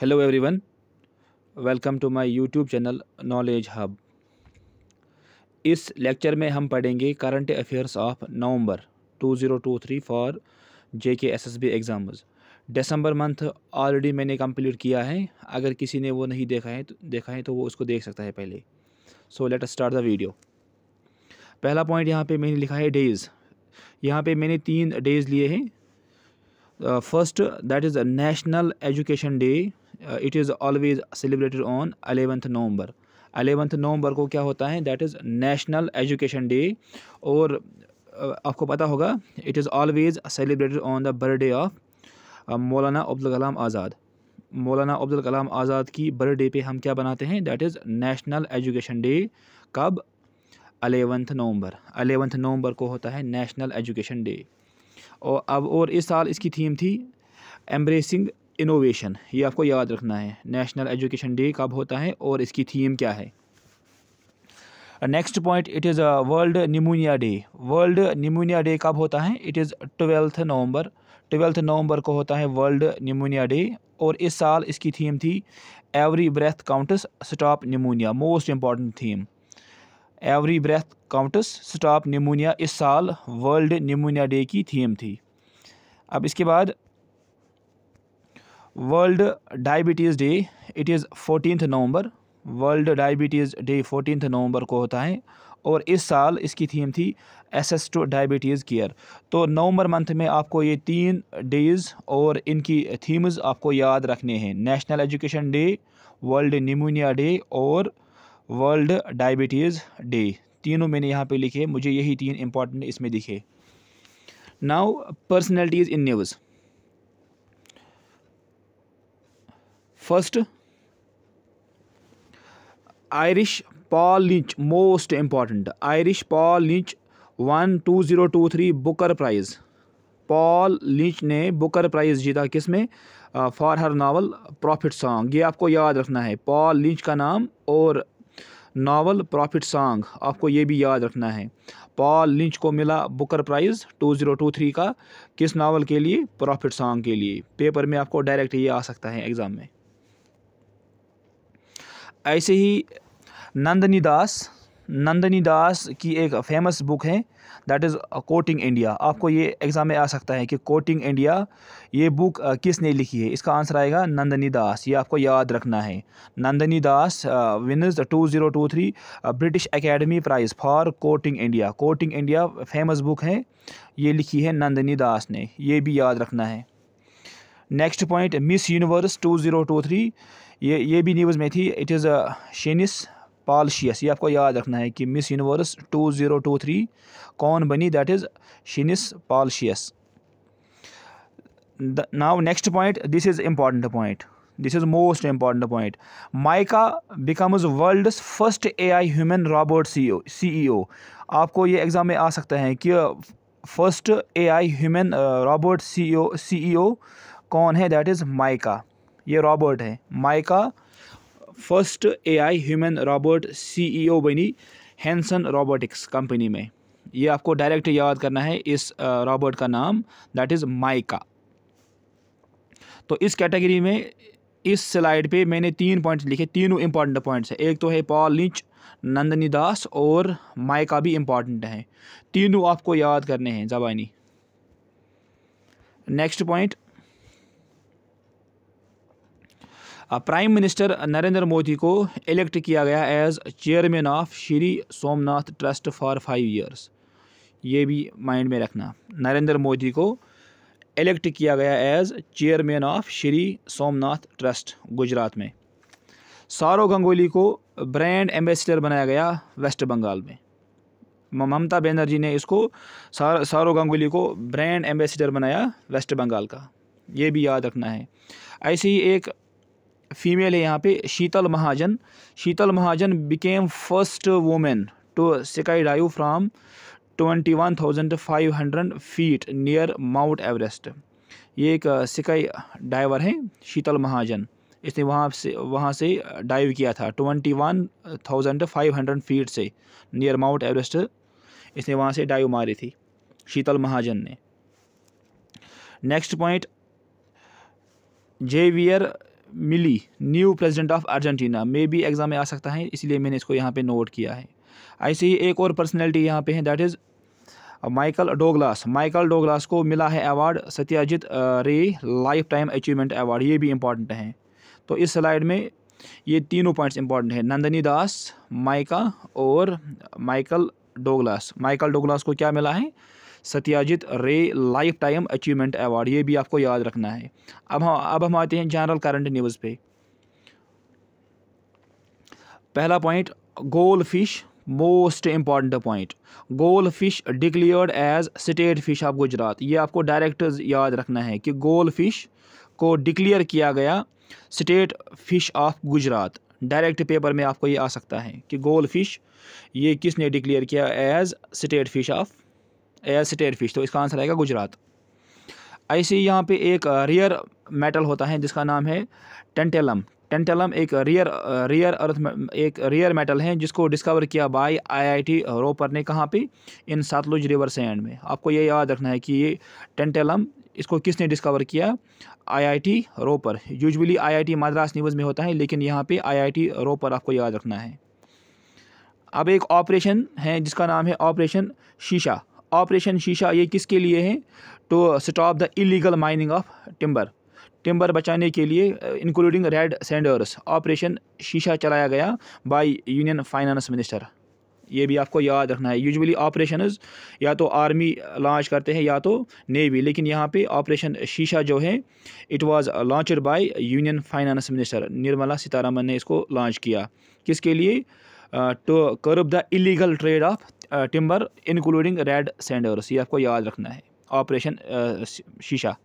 hello everyone welcome to my YouTube channel knowledge hub इस lecture में हम पढ़ेंगे current affairs of November 2023 for J K S S B exams दिसंबर month already मैंने complete किया है अगर किसी ने वो नहीं देखा है तो देखा है तो वो उसको देख सकता है पहले so let start the video पहला पॉइंट यहाँ पर मैंने लिखा है डेज़ यहाँ पर मैंने तीन डेज़ लिए हैं uh, first that is a national education day uh, it is always celebrated on 11th november 11th november ko kya hota hai that is national education day aur uh, aapko pata hoga it is always celebrated on the birthday of uh, मौलाना abdul kalam azad मौलाना अब्दुल कलाम आज़ाद की birthday पे हम क्या बनाते हैं that is national education day कब eleventh November eleventh November को होता है नेशनल एजुकेशन डे और अब और इस साल इसकी थीम थी एम्ब्रेसिंग इनोवेशन ये आपको याद रखना है नेशनल एजुकेशन डे कब होता है और इसकी थीम क्या है next point it is world pneumonia day world pneumonia day कब होता है it is twelfth November twelfth November को होता है वर्ल्ड निमोनिया डे और इस साल इसकी थीम थी every breath counts stop pneumonia most important theme every breath counts stop pneumonia इस साल वर्ल्ड निमोनिया डे की थीम थी अब इसके बाद world diabetes day it is fourteen November world diabetes day fourteen November को होता है और इस साल इसकी थीम थी एसेस टू डायबिटीज़ केयर तो नवंबर मंथ में आपको ये तीन डेज़ और इनकी थीम्स आपको याद रखने हैं national education day world pneumonia day और वर्ल्ड डायबिटीज़ डे तीनों मैंने यहाँ पे लिखे मुझे यही तीन इम्पॉर्टेंट इसमें दिखे now personalities in news first Irish Paul Lynch most important Irish Paul Lynch won two zero two three Booker prize Paul Lynch ने बुकर प्राइज़ जीता किस में for her novel prophet song ये आपको याद रखना है पॉल लिंच का नाम और नावल प्रॉफिट सॉन्ग आपको ये भी याद रखना है पॉल लिंच को मिला Booker prize two two zero three का किस नावल के लिए प्रॉफिट सॉन्ग के लिए पेपर में आपको डायरेक्ट ये आ सकता है एग्ज़ाम में ऐसे ही नंदनी दास नंदनी दास की एक फेमस बुक है दैट इज़ कोटिंग इंडिया आपको ये एग्ज़ाम में आ सकता है कि कोटिंग इंडिया ये बुक किसने लिखी है इसका आंसर आएगा नंदनी दास ये आपको याद रखना है Nandini Das winners two zero two three British Academy prize for courting India courting India famous book है ये लिखी है नंदनी दास ने ये भी याद रखना है next point Miss Universe two zero two three ये ये भी न्यूज़ में थी इट इज़ शेनिस पालशियस ये आपको याद रखना है कि Miss Universe two zero two three कौन बनी that is Sheynnis Palacios now next point this is important point point is most important first A I human first C O C E O आपको ये exam में आ सकता है कि first AI human robot CEO CEO कौन है that is Mika ये रॉबोट है Mika first AI human robot CEO e बनी हैंसन रॉबोटिक्स कंपनी में ये आपको डायरेक्ट याद करना है इस रॉबोट का नाम दैट इज़ माइका तो इस कैटेगरी में इस स्लाइड पे मैंने तीन पॉइंट्स लिखे तीनों इंपॉर्टेंट पॉइंट्स हैं एक तो है पॉल लिंच नंदनी दास और माइका भी इम्पॉर्टेंट हैं तीनों आपको याद करने हैं जबानी next point prime minister Narendra Modi को इलेक्ट किया गया as chairman of Shri Somnath trust for five years ये भी माइंड में रखना नरेंद्र मोदी को इलेक्ट किया गया as chairman of Shri Somnath trust Gujarat में सौरव गंगोली को ब्रांड एम्बेसडर बनाया गया वेस्ट बंगाल में ममता बनर्जी ने इसको सौरव गंगोली को ब्रांड एम्बेसडर बनाया वेस्ट बंगाल का ये भी याद रखना है ऐसे ही एक फीमेल है यहाँ पे Sheetal Mahajan Sheetal Mahajan became first women to sky dive from twenty one thousand five hundred feet near Mount Everest ये एक स्काई uh, डाइवर हैं शीतल महाजन इसने वहाँ से वहाँ से डाइव uh, किया था twenty one thousand five hundred feet से नियर माउंट एवरेस्ट इसने वहाँ से डाइव मारी थी शीतल महाजन ने next point Javier Milei new president of Argentina मे भी एग्ज़ाम में आ सकता है इसलिए मैंने इसको यहाँ पे नोट किया है ऐसे ही एक और पर्सनैलिटी यहाँ पे है that is Michael Douglas Michael Douglas को मिला है अवार्ड सत्याजित रे लाइफ टाइम अचीवमेंट अवार्ड ये भी इम्पॉर्टेंट है तो इस स्लाइड में ये तीनों पॉइंट्स इंपॉर्टेंट हैं नंदनी दास माइका और माइकल डोगलास माइकल डोगलास को क्या मिला है सत्याजित रे लाइफ टाइम अचीवमेंट अवार्ड ये भी आपको याद रखना है अब हम अब हम आते हैं जनरल करंट न्यूज़ पे पहला point ghol fish most important point ghol fish declared as state fish of Gujarat ये आपको डायरेक्ट याद रखना है कि गोल फिश को डिक्लेयर किया गया state fish of Gujarat direct paper में आपको ये आ सकता है कि गोल फिश ये किसने डिक्लेयर किया as state fish of air state fish तो इसका आंसर आएगा गुजरात ऐसे ही यहाँ पे एक रियर मेटल होता है जिसका नाम है टेंटेलम टेंटेलम एक रियर रियर अर्थ एक रियर मेटल है जिसको डिस्कवर किया बाय आईआईटी रोपर ने कहाँ पे इन सातलुज रिवर सैंड में आपको ये याद रखना है कि ये टेंटेलम इसको किसने डिस्कवर किया IIT Ropar usually IIT Madras news में होता है लेकिन यहाँ पे आईआईटी रोपर आपको याद रखना है अब एक ऑपरेशन है जिसका नाम है ऑपरेशन शीशा ऑपरेशन शीशा ये किसके लिए है to stop the illegal mining of timber timber बचाने के लिए इंक्लूडिंग रेड सेंडर्स ऑपरेशन शीशा चलाया गया बाय यूनियन फाइनेंस मिनिस्टर ये भी आपको याद रखना है यूजुअली ऑपरेशन या तो आर्मी लॉन्च करते हैं या तो नेवी लेकिन यहाँ पे ऑपरेशन शीशा जो है it was launched by union finance minister Nirmala Sitharaman ने इसको लॉन्च किया किसके लिए to curb the illegal trade of timber including red sanders ये आपको याद रखना है ऑपरेशन शीशा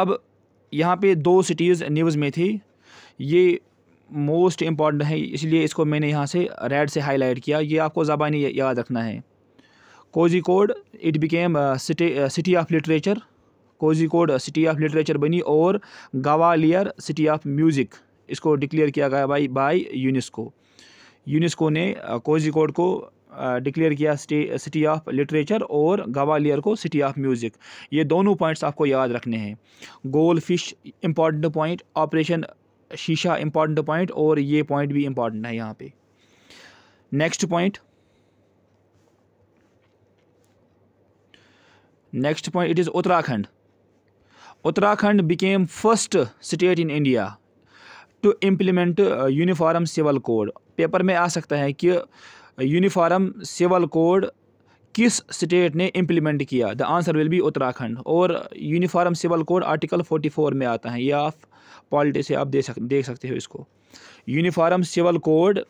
अब यहाँ पे दो सिटीज़ न्यूज़ में थी ये मोस्ट इम्पॉर्टेंट है इसलिए इसको मैंने यहाँ से रेड से हाईलाइट किया ये आपको ज़बानी याद रखना है Kozhikode it became city of literature Kozhikode city of literature बनी और गवालियर सिटी ऑफ म्यूज़िक इसको डिक्लेयर किया गया बाई बाई यूनिस्को यूनेस्को ने कोजिकोड को डिक्लेयर किया सिटी ऑफ लिटरेचर और गवालियर को सिटी ऑफ म्यूज़िक ये दोनों पॉइंट्स आपको याद रखने हैं ghol fish important point operation Sheesha important point और ये पॉइंट भी इंपॉर्टेंट है यहाँ पे next point next point it is Uttarakhand Uttarakhand became first state in India to implement uniform civil code paper में आ सकता है कि यूनिफॉर्म सिविल कोड किस स्टेट ने इम्प्लीमेंट किया the answer will be Uttarakhand और यूनिफॉर्म सिविल कोड आर्टिकल 44 में आता है ये आप पॉलिटी से आप देख सक देख सकते हो इसको यूनिफॉर्म सिविल कोड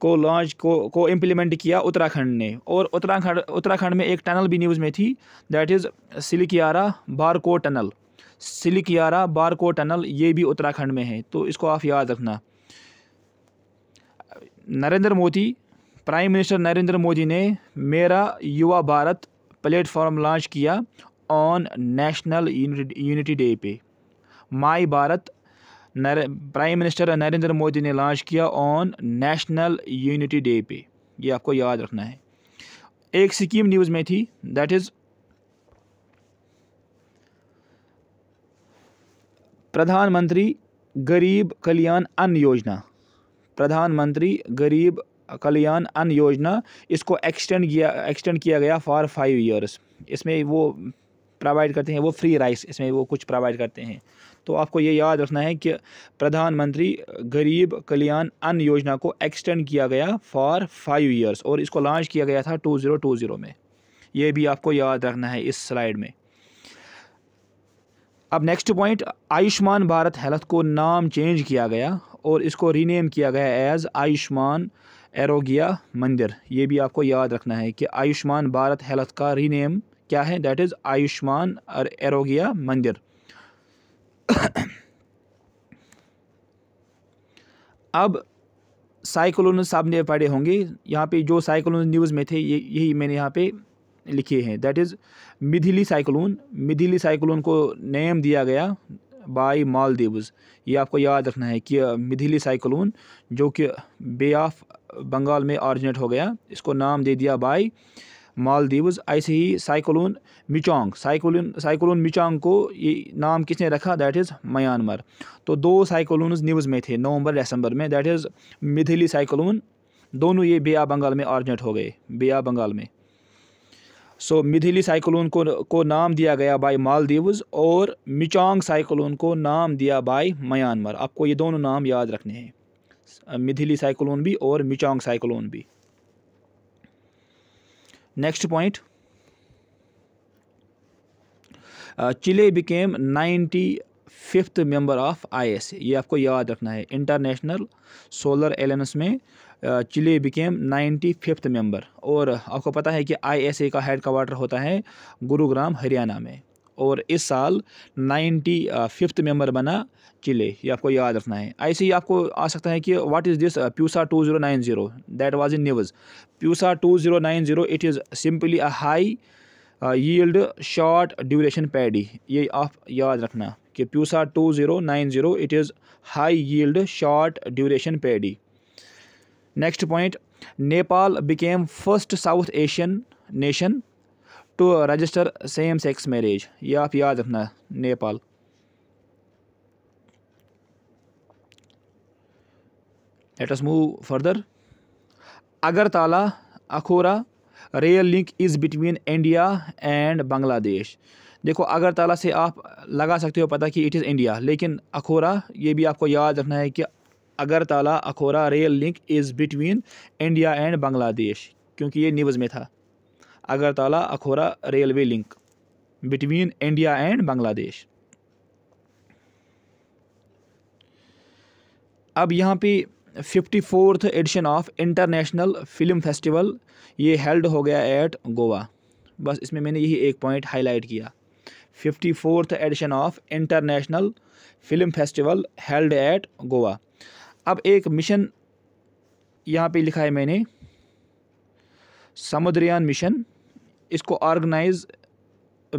को लॉन्च को को इम्प्लीमेंट किया उत्तराखंड ने और उत्तराखंड उत्तराखंड में एक टनल भी न्यूज़ में थी that is Silkyara Barkot tunnel Silkyara Barkot tunnel ये भी उत्तराखंड में है तो इसको आप याद रखना नरेंद्र मोदी प्राइम मिनिस्टर नरेंद्र मोदी ने मेरा युवा भारत प्लेटफॉर्म लॉन्च किया ऑन नेशनल यूनिटी डे पे माई भारत नर प्राइम मिनिस्टर नरेंद्र मोदी ने लॉन्च किया ऑन नेशनल यूनिटी डे पे ये आपको याद रखना है एक सिक्किम न्यूज़ में थी दैट इज़ प्रधानमंत्री गरीब कल्याण अन्न योजना प्रधानमंत्री गरीब कल्याण अन्न योजना इसको एक्सटेंड किया एक्सटेंड किया गया फॉर फाइव इयर्स इसमें वो प्रोवाइड करते हैं वो फ्री राइस इसमें वो कुछ प्रोवाइड करते हैं तो आपको ये याद रखना है कि प्रधानमंत्री गरीब कल्याण अन्न योजना को एक्सटेंड किया गया फॉर फाइव इयर्स और इसको लॉन्च किया गया था टू ज़ीरो टू ज़ीरो में ये भी आपको याद रखना है इस स्लाइड में अब next point Ayushman Bharat health को नाम चेंज किया गया और इसको रीनेम किया गया एज आयुष्मान एरोगिया मंदिर ये भी आपको याद रखना है कि आयुष्मान भारत हेल्थ का रीनेम क्या है दैट इज़ आयुष्मान एरोगिया मंदिर अब साइक्लोन साहब ने पढ़े होंगे यहाँ पे जो साइक्लोन न्यूज़ में थे ये यही मैंने यहाँ पे लिखे हैं that is Midhili cyclone Midhili cyclone को नेम दिया गया बाई मालदीव्स ये आपको याद रखना है कि मिथिली साइक्लोन जो कि बे ऑफ बंगाल में ऑरिजिनेट हो गया इसको नाम दे दिया बाई मालदीव्स ऐसे ही cyclone Michaung cyclone cyclone Michaung को ये नाम किसने रखा दैट इज़ म्यांमार तो दो साइक्लोन न्यूज़ में थे नवंबर दिसंबर में दैट इज़ मिथिली साइक्लोन दोनों ये बे बंगाल में ऑरिजिनेट हो गए बे बंगाल में सो मिथिली साइक्लोन को को नाम दिया गया बाय मालदीव्स और मिचोंग साइक्लोन को नाम दिया बाय म्यांमार आपको ये दोनों नाम याद रखने हैं मिथिली साइक्लोन भी और मिचोंग साइक्लोन भी next point Chile became ninety fifth member of ISA ये आपको याद रखना है इंटरनेशनल सोलर एलेंस में Chile became ninety fifth member और आपको पता है कि आईएसए का हेड क्वार्टर होता है गुरुग्राम हरियाणा में और इस साल नाइन्टी फिफ्थ मेम्बर बना चिले ये आपको याद रखना है ऐसे ही आपको आ सकता है कि what is this Pusa two zero nine zero that was in news Pusa two zero nine zero it is simply a high yield short duration paddy ये आप याद रखना कि Pusa two zero nine zero it is high yield short duration paddy next point Nepal became first South Asian nation to register same sex marriage ये आप याद रखना Nepal let us move further Agartala Akhaura rail link is between India and Bangladesh देखो अगरतला से आप लगा सकते हो पता कि इट इज़ इंडिया लेकिन अखोरा ये भी आपको याद रखना है कि Agartala Akhaura rail link is between India and Bangladesh क्योंकि ये न्यूज़ में था Agartala Akhaura railway link between India and Bangladesh अब यहाँ पे fifty fourth edition of international film festival ये हेल्ड हो गया एट गोवा बस इसमें मैंने यही एक पॉइंट हाईलाइट किया fifty fourth edition of international film festival held at Goa अब एक मिशन यहाँ पे लिखा है मैंने समुद्रयान मिशन इसको organise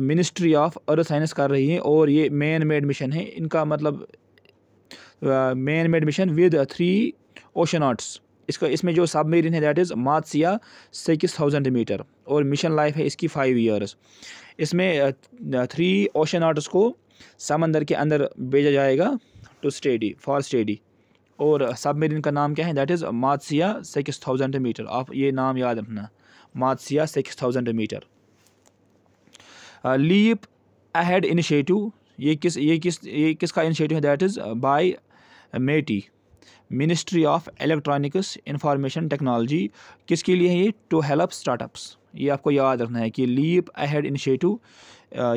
ministry of earth science कर रही है और ये मैन मेड मिशन है इनका मतलब man made mission with three oceanauts इसका इसमें जो सबमेरीन है that is Matsya six thousand metre और मिशन लाइफ है इसकी फाइव ईयर्स इसमें थ्री ओशन आर्ट्स को समंदर के अंदर भेजा जाएगा टू स्टेडी फॉर स्टेडी और सबमरीन का नाम क्या है that is Matsya six thousand metre आप ये नाम याद रखना Matsya six thousand metre leap ahead initiative ये किस ये किस ये किसका इनिशिएटिव है that is by MeitY ministry of electronics information technology किसके लिए है ये टू हेल्प स्टार्टअप्स ये आपको याद रखना है कि लीप अहेड इनिशिएटिव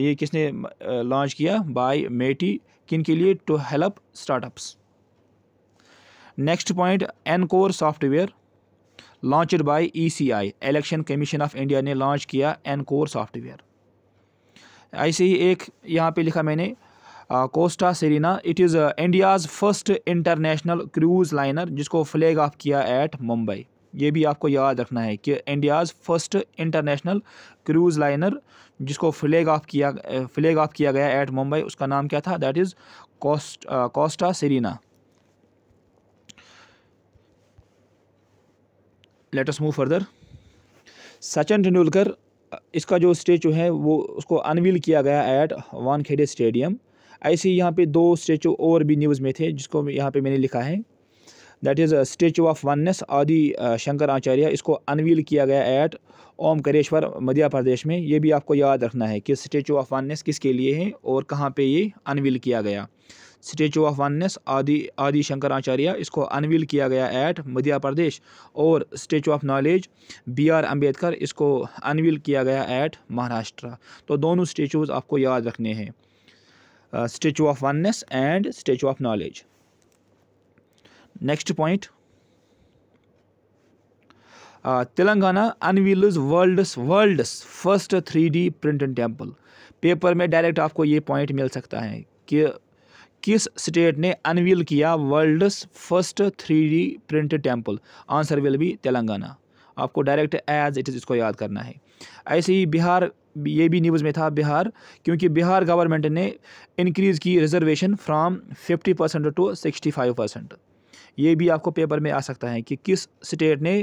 ये किसने लॉन्च uh, किया बाय मेटी किन के लिए to help startups next point ENCORE software launched by ECI election commission of India ने लॉन्च किया एनकोर सॉफ्टवेयर ऐसे ही एक यहाँ पे लिखा मैंने Costa Serena it is India's first international cruise liner जिसको फ्लैग ऑफ किया एट मुंबई ये भी आपको याद रखना है कि India's first international cruise liner जिसको फ्लैग ऑफ किया फ्लैग ऑफ किया गया एट मुंबई उसका नाम क्या था that is coast Costa Serena let's move further Sachin Tendulkar इसका जो स्टेचू है वो उसको अनवील किया गया एट वानखेड़े स्टेडियम ऐसे यहाँ पे दो स्टेचू और भी न्यूज़ में थे जिसको यहाँ पे मैंने लिखा है that is statue of oneness Adi uh, Shankaracharya इसको अनवील किया गया एट ओमकरेश्वर मध्य प्रदेश में ये भी आपको याद रखना है कि स्टेचू ऑफ वननेस किसके लिए है और कहाँ पे ये अनवील किया गया स्टेचू ऑफ वननेस आदि आदि शंकराचार्य इसको अनवील किया गया एट मध्य प्रदेश और statue of knowledge B R Ambedkar इसको अनवील किया गया एट महाराष्ट्र तो दोनों स्टेचूज़ आपको याद रखने हैं statue of oneness and statue of knowledge next point Telangana unveils world's world's first three D printed temple paper में डायरेक्ट आपको ये पॉइंट मिल सकता है कि किस स्टेट ने अनवील किया world first three D printed temple answer will be Telangana आपको डायरेक्ट एज इट इज़ इसको याद करना है ऐसे ही बिहार ये भी न्यूज़ में था बिहार क्योंकि बिहार गवर्नमेंट ने इंक्रीज़ की reservation from 50 percent to 65 percent ये भी आपको पेपर में आ सकता है कि किस स्टेट ने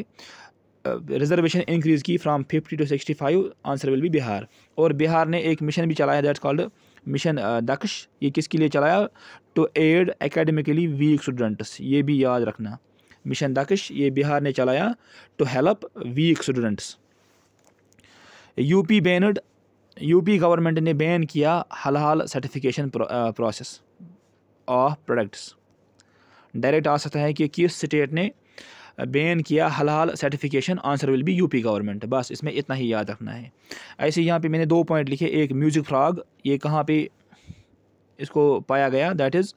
रिजर्वेशन इंक्रीज़ की from 50 to 65 answer will be Bihar और बिहार ने एक मिशन भी चलाया दैट्स कॉल्ड मिशन दक्ष ये किसके लिए चलाया to aid academically weak students ये भी याद रखना मिशन दक्ष ये बिहार ने चलाया to help weak students UP banned UP government ने बैन किया हाल certification process of products direct आ सकता है कि किस स्टेट ने बैन किया हलाल certification answer will be UP government बस इसमें इतना ही याद रखना है ऐसे यहाँ पे मैंने दो पॉइंट लिखे एक म्यूज़िक फ्राग ये कहाँ पे इसको पाया गया दैट इज़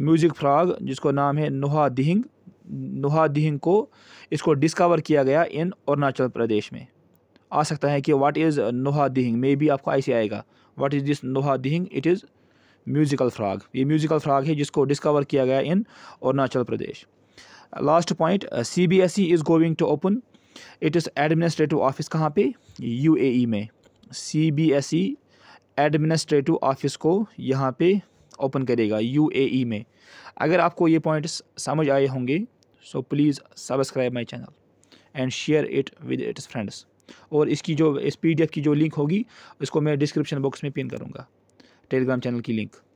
म्यूज़िक फ्राग जिसको नाम है नुहा दिहिंग नुहा दिहिंग को इसको डिस्कवर किया गया इन अरुणाचल प्रदेश में आ सकता है कि what is Noa Dihing may be आपको ऐसे आएगा what is this Noa Dihing it is musical frog ये म्यूज़िकल फ्राग है जिसको डिस्कवर किया गया in Arunachal Pradesh last point C B S E is going to open it is administrative office कहाँ पे यू ए ई में C B S E administrative office को यहाँ पे ओपन करेगा यू ए ई में अगर आपको ये पॉइंट्स समझ आए होंगे so please subscribe my channel and share it with its friends और इसकी जो इस पी की जो लिंक होगी उसको मैं डिस्क्रिप्शन बॉक्स में पिन करूँगा टेलीग्राम चैनल की लिंक